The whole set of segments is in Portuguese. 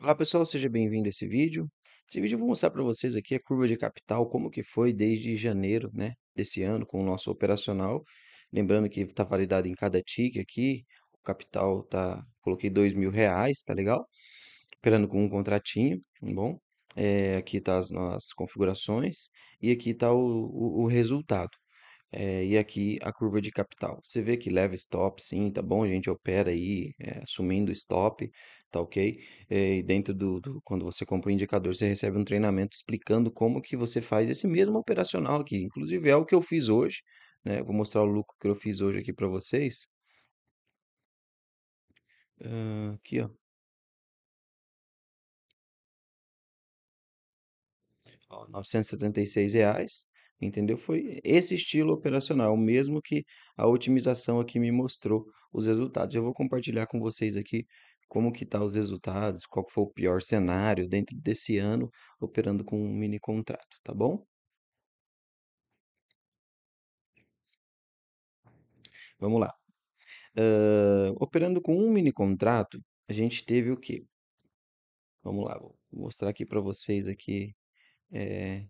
Olá pessoal, seja bem-vindo a esse vídeo. Esse vídeo eu vou mostrar para vocês aqui a curva de capital, como que foi desde janeiro né, desse ano com o nosso operacional. Lembrando que está validado em cada tick aqui, o capital tá, coloquei dois mil reais, tá legal? Esperando com um contratinho, tá bom? É, aqui tá as, nossas configurações e aqui tá o, o, o resultado. É, e aqui a curva de capital. Você vê que leva stop, sim, tá bom? A gente opera aí é, assumindo stop, tá ok? É, e dentro do, do, quando você compra o indicador, você recebe um treinamento explicando como que você faz esse mesmo operacional aqui. Inclusive é o que eu fiz hoje, né? Vou mostrar o lucro que eu fiz hoje aqui para vocês. Uh, aqui, ó. R$ reais Entendeu? Foi esse estilo operacional, o mesmo que a otimização aqui me mostrou os resultados. Eu vou compartilhar com vocês aqui como que tá os resultados, qual foi o pior cenário dentro desse ano operando com um mini contrato, tá bom? Vamos lá. Uh, operando com um mini contrato, a gente teve o quê? Vamos lá, vou mostrar aqui para vocês aqui é,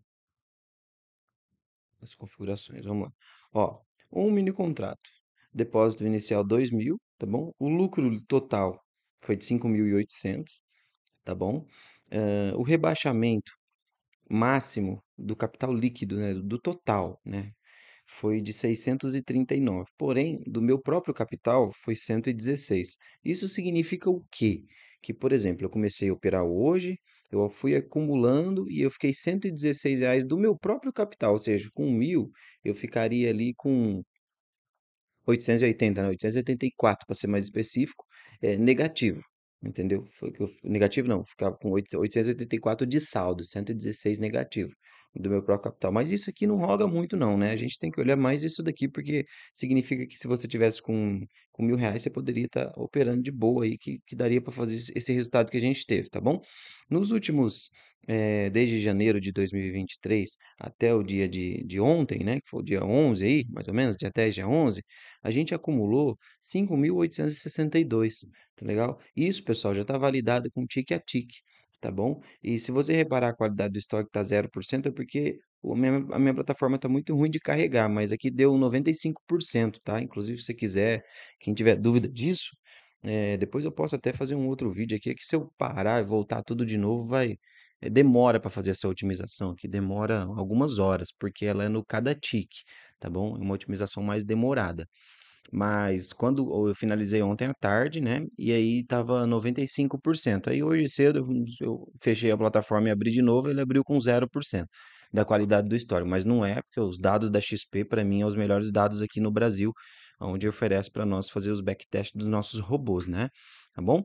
as configurações. Vamos lá. Ó, um mini contrato. Depósito inicial 2.000, tá bom? O lucro total foi de 5.800, tá bom? Uh, o rebaixamento máximo do capital líquido, né, do total, né, foi de 639. Porém, do meu próprio capital foi 116. Isso significa o quê? Que, por exemplo, eu comecei a operar hoje, eu fui acumulando e eu fiquei 116 reais do meu próprio capital, ou seja, com mil eu ficaria ali com 880, né 884 para ser mais específico, é, negativo, entendeu? Foi que eu, negativo não, ficava com 8, 884 de saldo, 116 negativo do meu próprio capital. Mas isso aqui não roga muito, não, né? A gente tem que olhar mais isso daqui, porque significa que se você tivesse com, com mil reais, você poderia estar tá operando de boa aí, que, que daria para fazer esse resultado que a gente teve, tá bom? Nos últimos, é, desde janeiro de 2023 até o dia de, de ontem, né? Que foi o dia 11 aí, mais ou menos, dia 10, dia 11, a gente acumulou 5.862, tá legal? Isso, pessoal, já está validado com tique a tique tá bom? E se você reparar a qualidade do estoque tá 0%, é porque minha- a minha plataforma tá muito ruim de carregar, mas aqui deu 95%, tá? Inclusive, se você quiser, quem tiver dúvida disso, eh, depois eu posso até fazer um outro vídeo aqui, que se eu parar e voltar tudo de novo, vai... eh, Demora para fazer essa otimização aqui, demora algumas horas, porque ela é no cada tick tá bom? É uma otimização mais demorada. Mas quando eu finalizei ontem à tarde, né? E aí tava 95%. Aí hoje cedo eu fechei a plataforma e abri de novo, ele abriu com 0% da qualidade do histórico, mas não é, porque os dados da XP para mim são é os melhores dados aqui no Brasil, onde oferece para nós fazer os backtests dos nossos robôs, né? Tá bom?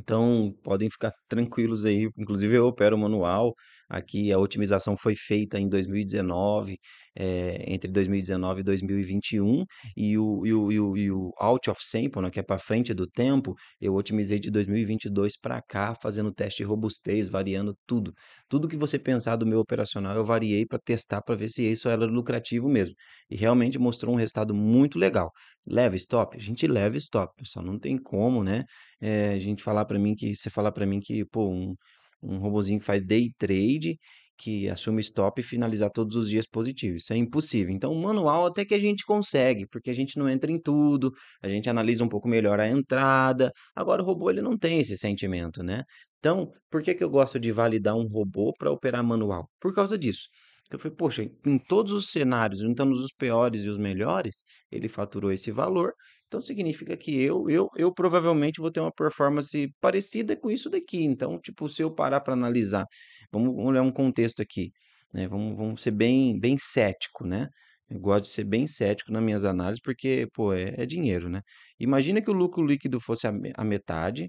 Então, podem ficar tranquilos aí. Inclusive, eu opero manual. Aqui a otimização foi feita em 2019, é, eh, entre 2019 e 2021. E o, e o, e o, e o out of sample, né, que é para frente do tempo, eu otimizei de 2022 para cá, fazendo teste de robustez, variando tudo. Tudo que você pensar do meu operacional, eu variei para testar, para ver se isso era lucrativo mesmo. E realmente mostrou um resultado muito legal. Leve stop? A gente leva stop, pessoal. Não tem como, né? é, a gente falar para mim que você falar para mim que, pô, um, um robozinho que faz day trade, que assume stop e finalizar todos os dias positivo. Isso é impossível. Então, o manual até que a gente consegue, porque a gente não entra em tudo, a gente analisa um pouco melhor a entrada. Agora, o robô ele não tem esse sentimento, né? Então, por que, que eu gosto de validar um robô para operar manual? Por causa disso. Eu falei, poxa, em todos os cenários, juntando os piores e os melhores, ele faturou esse valor então significa que eu, eu, eu provavelmente vou ter uma performance parecida com isso daqui. Então, tipo, se eu parar para analisar, vamos olhar um contexto aqui, né? Vamos, vamos ser bem, bem cético, né? Eu gosto de ser bem cético nas minhas análises, porque, pô, é, é dinheiro, né? Imagina que o lucro líquido fosse a, a metade,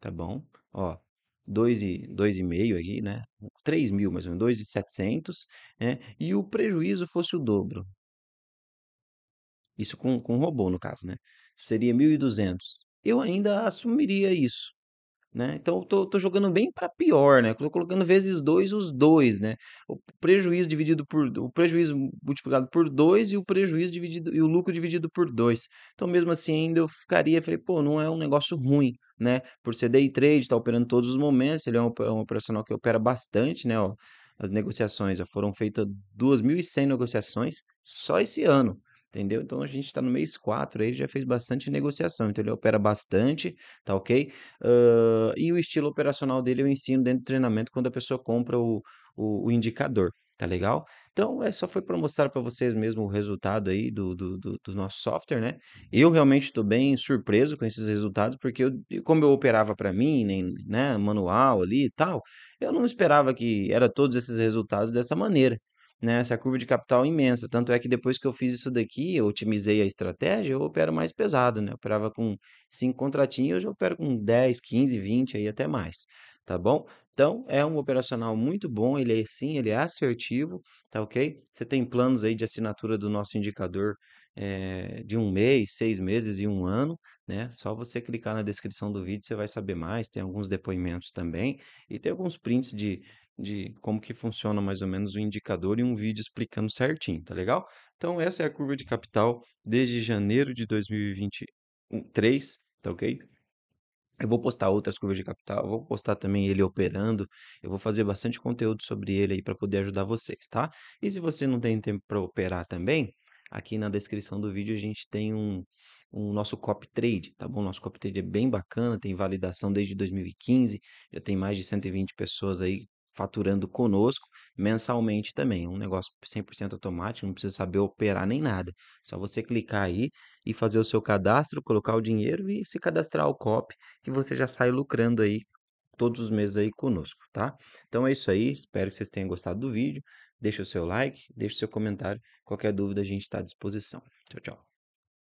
tá bom? Ó, 2,5 aqui, né? 3 mil mais ou menos, 2,700, né? E o prejuízo fosse o dobro, isso com, com robô, no caso, né? Seria 1.200. Eu ainda assumiria isso. Né? Então, eu tô, tô jogando bem para pior, né? Tô colocando vezes dois os dois, né? O prejuízo dividido por o prejuízo multiplicado por dois e o prejuízo dividido e o lucro dividido por dois Então, mesmo assim, ainda eu ficaria, falei, pô, não é um negócio ruim, né? Por ser day trade, tá operando todos os momentos, ele é um, é um operacional que opera bastante, né, ó. As negociações já foram feitas 2.100 negociações só esse ano. Entendeu? Então a gente está no mês 4 ele já fez bastante negociação. Então ele opera bastante, tá ok? Uh, e o estilo operacional dele eu ensino dentro do treinamento quando a pessoa compra o, o, o indicador, tá legal? Então, é, só foi para mostrar para vocês mesmo o resultado aí do, do, do, do nosso software, né? Eu realmente estou bem surpreso com esses resultados, porque eu, como eu operava para mim, nem, né, manual ali e tal, eu não esperava que era todos esses resultados dessa maneira né, essa curva de capital é imensa. Tanto é que depois que eu fiz isso daqui, eu otimizei a estratégia, eu opero mais pesado, né? Eu operava com cinco contratinhos, hoje eu opero com 10, 15, 20 aí até mais, tá bom? Então, é um operacional muito bom, ele é sim, ele é assertivo, tá ok? Você tem planos aí de assinatura do nosso indicador é, de um mês, seis meses e um ano, né? Só você clicar na descrição do vídeo, você vai saber mais, tem alguns depoimentos também, e tem alguns prints de de como que funciona mais ou menos o indicador e um vídeo explicando certinho, tá legal? Então essa é a curva de capital desde janeiro de 2023, tá ok? Eu vou postar outras curvas de capital, vou postar também ele operando, eu vou fazer bastante conteúdo sobre ele aí para poder ajudar vocês, tá? E se você não tem tempo para operar também, aqui na descrição do vídeo a gente tem um, um nosso copy trade, tá bom? Nosso copy trade é bem bacana, tem validação desde 2015, já tem mais de 120 pessoas aí faturando conosco mensalmente também. Um negócio 100% automático, não precisa saber operar nem nada. Só você clicar aí e fazer o seu cadastro, colocar o dinheiro e se cadastrar ao COP, que você já sai lucrando aí todos os meses aí conosco, tá? Então é isso aí, espero que vocês tenham gostado do vídeo. Deixa o seu like, deixa o seu comentário, qualquer dúvida a gente está à disposição. Tchau, tchau.